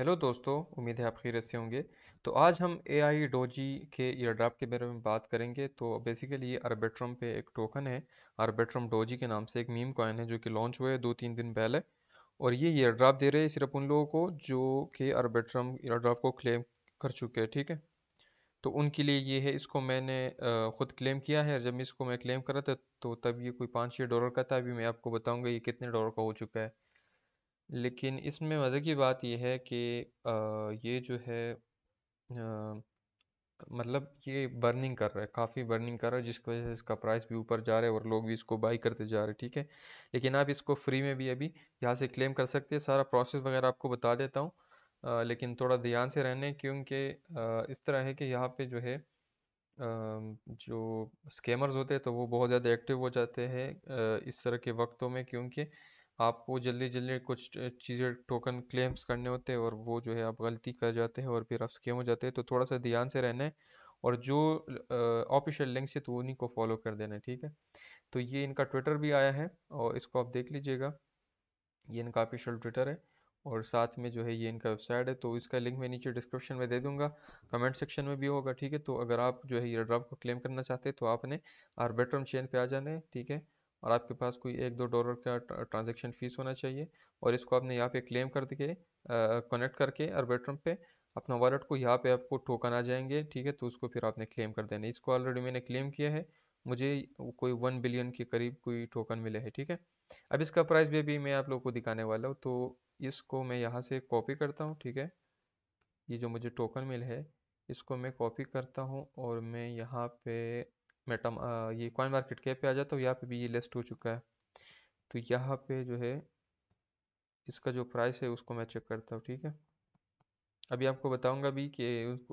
hello दोस्तों उम्मीद है आप खीरत से होंगे तो आज हम ए आई डोजी के ईयरड्राप के बारे में बात करेंगे तो बेसिकली ये अरबेट्रम पे एक टोकन है आर्बिट्रम डोजी के नाम से एक मीम कॉइन है जो कि लॉन्च हुए दो तीन दिन पहले और ये ईयरड्राप दे रहे हैं सिर्फ उन लोगों को जो कि आर्बिट्रम ईयरड्राप को क्लेम कर चुके हैं ठीक है तो उनके लिए ये है इसको मैंने ख़ुद क्लेम किया है जब इसको मैं क्लेम करा था तो तब ये कोई पाँच छः डॉलर का था अभी मैं आपको बताऊँगा ये कितने डॉलर का हो चुका है लेकिन इसमें मज़े की बात यह है कि ये जो है आ, मतलब ये बर्निंग कर रहा है काफ़ी बर्निंग कर रहा है जिसकी वजह से इसका प्राइस भी ऊपर जा रहा है और लोग भी इसको बाई करते जा रहे हैं ठीक है लेकिन आप इसको फ्री में भी अभी यहाँ से क्लेम कर सकते हैं सारा प्रोसेस वगैरह आपको बता देता हूँ लेकिन थोड़ा ध्यान से रहने क्योंकि इस तरह है कि यहाँ पे जो है जो स्कैमर्स होते हैं तो वो बहुत ज़्यादा एक्टिव हो जाते हैं इस तरह के वक्तों में क्योंकि आपको जल्दी जल्दी कुछ चीज़ें टोकन क्लेम्स करने होते हैं और वो जो है आप गलती कर जाते हैं और फिर आप स्केम हो जाते हैं तो थोड़ा सा ध्यान से रहना है और जो ऑफिशियल लिंक्स है तो उन्हीं को फॉलो कर देना है ठीक है तो ये इनका ट्विटर भी आया है और इसको आप देख लीजिएगा ये इनका ऑफिशियल ट्विटर है और साथ में जो है ये इनका वेबसाइट है तो इसका लिंक मैं नीचे डिस्क्रिप्शन में दे दूंगा कमेंट सेक्शन में भी होगा ठीक है तो अगर आप जो है ये ड्रॉप को क्लेम करना चाहते हैं तो आपने आर्बिट्रम चेन पे आ जाना है ठीक है और आपके पास कोई एक दो डॉलर का ट्रांजेक्शन फ़ीस होना चाहिए और इसको आपने यहाँ पे क्लेम कर दिए कनेक्ट करके अर्बेट्रम पे अपना वॉलेट को यहाँ पे आपको टोकन आ जाएंगे ठीक है तो उसको फिर आपने क्लेम कर देना इसको ऑलरेडी मैंने क्लेम किया है मुझे कोई वन बिलियन के करीब कोई टोकन मिले है ठीक है अब इसका प्राइस भी अभी मैं आप लोगों को दिखाने वाला हूँ तो इसको मैं यहाँ से कॉपी करता हूँ ठीक है ये जो मुझे टोकन मिले है इसको मैं कॉपी करता हूँ और मैं यहाँ पे मेटम ये कॉइन मार्केट कैप पे आ जाता हूँ यहाँ पे भी ये लिस्ट हो चुका है तो यहाँ पे जो है इसका जो प्राइस है उसको मैं चेक करता हूँ ठीक है अभी आपको बताऊंगा भी कि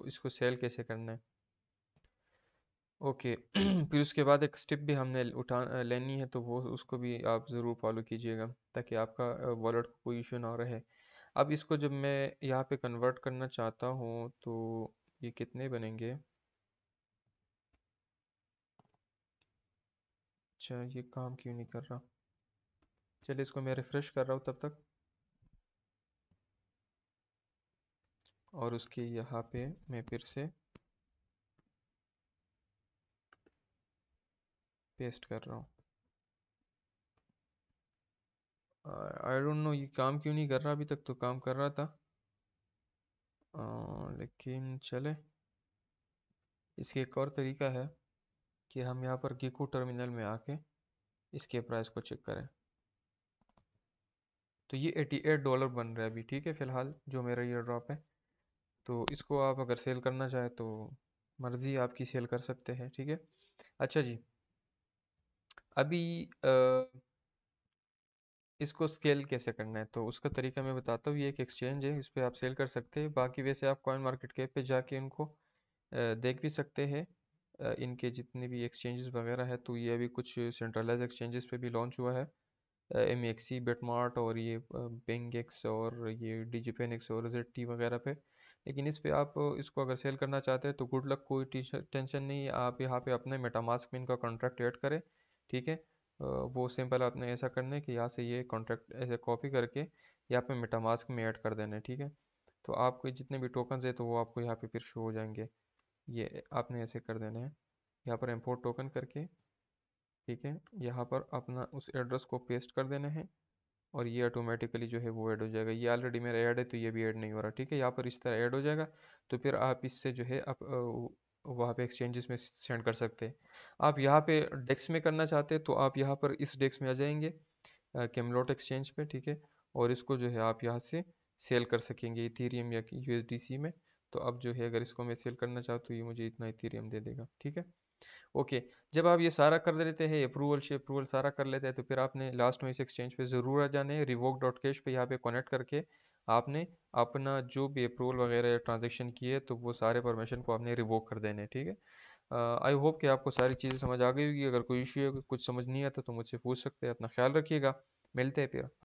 इसको सेल कैसे करना है ओके फिर उसके बाद एक स्टेप भी हमने उठा लेनी है तो वो उसको भी आप ज़रूर फॉलो कीजिएगा ताकि आपका वॉलेट को कोई इशू ना रहे अब इसको जब मैं यहाँ पे कन्वर्ट करना चाहता हूँ तो ये कितने बनेंगे अच्छा ये काम क्यों नहीं कर रहा चलिए इसको मैं रिफ़्रेश कर रहा हूँ तब तक और उसके यहाँ पे मैं फिर से पेस्ट कर रहा हूँ आई डोंट नो ये काम क्यों नहीं कर रहा अभी तक तो काम कर रहा था आ, लेकिन चले इसके एक और तरीका है कि हम यहाँ पर गीकू टर्मिनल में आके इसके प्राइस को चेक करें तो ये 88 डॉलर बन रहा है अभी ठीक है फ़िलहाल जो मेरा ईयर ड्रॉप है तो इसको आप अगर सेल करना चाहें तो मर्ज़ी आपकी सेल कर सकते हैं ठीक है अच्छा जी अभी आ, इसको स्केल कैसे करना है तो उसका तरीका मैं बताता हूँ ये एक एक्सचेंज है इस पर आप सेल कर सकते हैं बाकी वैसे आप कॉइन मार्केट कैप पे जाके उनको देख भी सकते हैं इनके जितने भी एक्सचेंजेस वगैरह है तो ये अभी कुछ सेंट्रलाइज एक्सचेंजेस पे भी लॉन्च हुआ है एम एक्स सी बेटमार्ट और ये बेंग एक्स और ये डी जी एक्स और जेड टी वगैरह पे लेकिन इस पे आप इसको अगर सेल करना चाहते हैं तो गुड लक कोई टेंशन नहीं आप यहाँ पे अपने मेटामास्क में इनका कॉन्ट्रैक्ट ऐड करें ठीक है वो सिंपल आपने ऐसा करना है कि यहाँ से ये कॉन्ट्रैक्ट ऐसे कॉपी करके यहाँ पे मेटामास्क में ऐड कर देना है ठीक है तो आपके जितने भी टोकन्स है तो वो आपको यहाँ पे फिर शो हो जाएंगे ये आपने ऐसे कर देना है यहाँ पर इम्पोर्ट टोकन करके ठीक है यहाँ पर अपना उस एड्रेस को पेस्ट कर देना है और ये ऑटोमेटिकली जो है वो ऐड हो जाएगा ये ऑलरेडी मेरा ऐड है तो ये भी ऐड नहीं हो रहा ठीक है यहाँ पर इस तरह ऐड हो जाएगा तो फिर आप इससे जो है आप वहाँ पे एक्सचेंजेस में सेंड कर सकते हैं आप यहाँ पे डेक्स में करना चाहते हैं तो आप यहाँ पर इस डेक्स में आ जाएंगे कैमलोट एक्सचेंज पे ठीक है और इसको जो है आप यहाँ से सेल कर सकेंगे इथीरियम या यू में तो अब जो है अगर इसको मैं सेल करना चाहूँ तो ये मुझे इतना इथेरियम दे देगा ठीक है ओके जब आप ये सारा कर लेते हैं अप्रूवल से अप्रूवल सारा कर लेते हैं तो फिर आपने लास्ट में इस एक्सचेंज पे ज़रूर आ जाने रिवोक डॉट कैश पर यहाँ पे कनेक्ट करके आपने अपना जो भी अप्रूवल वगैरह ट्रांजेक्शन किए तो वो सारे परमिशन को आपने रिवोक कर देने ठीक है आई होप कि आपको सारी चीज़ें समझ आ गई होगी अगर कोई इशू है कुछ समझ नहीं आता तो मुझसे पूछ सकते हैं अपना ख्याल रखिएगा मिलते हैं फिर